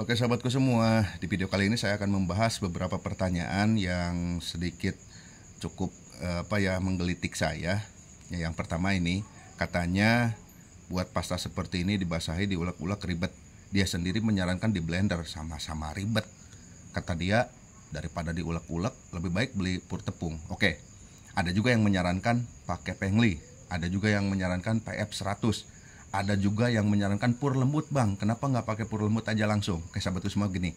Oke sahabatku semua, di video kali ini saya akan membahas beberapa pertanyaan yang sedikit cukup eh, apa ya menggelitik saya. Ya, yang pertama ini katanya buat pasta seperti ini dibasahi diulek-ulek ribet. Dia sendiri menyarankan di blender sama-sama ribet. Kata dia daripada diulek-ulek lebih baik beli pur tepung. Oke. Ada juga yang menyarankan pakai pengli, ada juga yang menyarankan PF 100 ada juga yang menyarankan pur lembut bang kenapa nggak pakai pur lembut aja langsung oke sahabat semua gini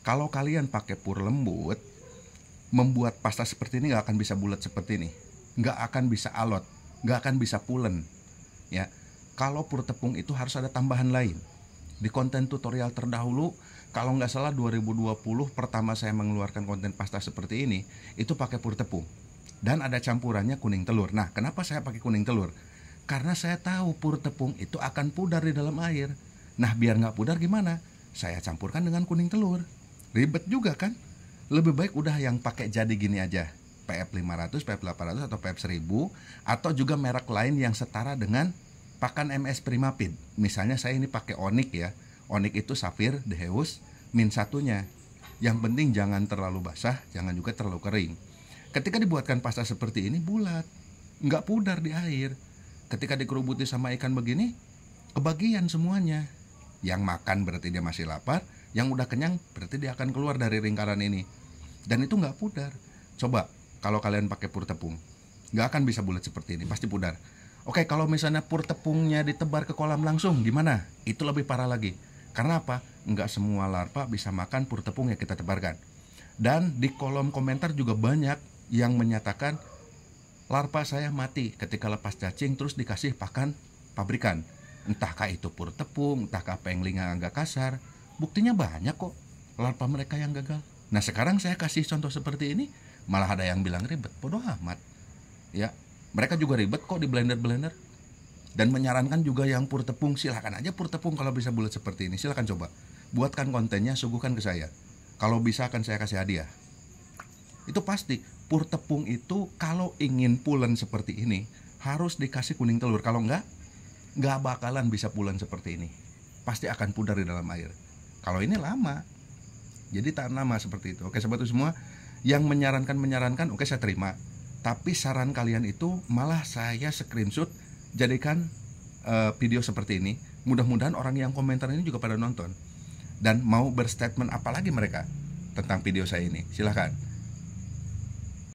kalau kalian pakai pur lembut membuat pasta seperti ini nggak akan bisa bulat seperti ini nggak akan bisa alot nggak akan bisa pulen ya kalau pur tepung itu harus ada tambahan lain di konten tutorial terdahulu kalau nggak salah 2020 pertama saya mengeluarkan konten pasta seperti ini itu pakai pur tepung dan ada campurannya kuning telur nah kenapa saya pakai kuning telur karena saya tahu pur tepung itu akan pudar di dalam air. Nah biar nggak pudar gimana? Saya campurkan dengan kuning telur. Ribet juga kan? Lebih baik udah yang pakai jadi gini aja. PF 500, PF 800 atau PF 1000 atau juga merek lain yang setara dengan pakan MS Primapid. Misalnya saya ini pakai onik ya. Onik itu safir, Deheus, min satunya. Yang penting jangan terlalu basah, jangan juga terlalu kering. Ketika dibuatkan pasta seperti ini bulat, nggak pudar di air ketika dikerubuti sama ikan begini kebagian semuanya yang makan berarti dia masih lapar yang udah kenyang berarti dia akan keluar dari lingkaran ini dan itu nggak pudar coba kalau kalian pakai pur tepung nggak akan bisa bulat seperti ini pasti pudar oke kalau misalnya pur tepungnya ditebar ke kolam langsung gimana itu lebih parah lagi karena apa nggak semua larva bisa makan pur tepung yang kita tebarkan dan di kolom komentar juga banyak yang menyatakan larva saya mati ketika lepas cacing terus dikasih pakan pabrikan. Entahkah itu pur tepung, entahkah penglinga agak kasar. Buktinya banyak kok larva mereka yang gagal. Nah sekarang saya kasih contoh seperti ini, malah ada yang bilang ribet, bodoh amat. Ya, mereka juga ribet kok di blender-blender. Dan menyarankan juga yang pur tepung, silahkan aja pur tepung kalau bisa bulat seperti ini, silahkan coba. Buatkan kontennya, suguhkan ke saya. Kalau bisa akan saya kasih hadiah. Itu pasti, pur tepung itu kalau ingin pulen seperti ini harus dikasih kuning telur kalau enggak nggak bakalan bisa pulen seperti ini pasti akan pudar di dalam air kalau ini lama jadi tahan lama seperti itu oke sahabat semua yang menyarankan menyarankan oke saya terima tapi saran kalian itu malah saya screenshot jadikan uh, video seperti ini mudah-mudahan orang yang komentar ini juga pada nonton dan mau berstatement apalagi mereka tentang video saya ini silahkan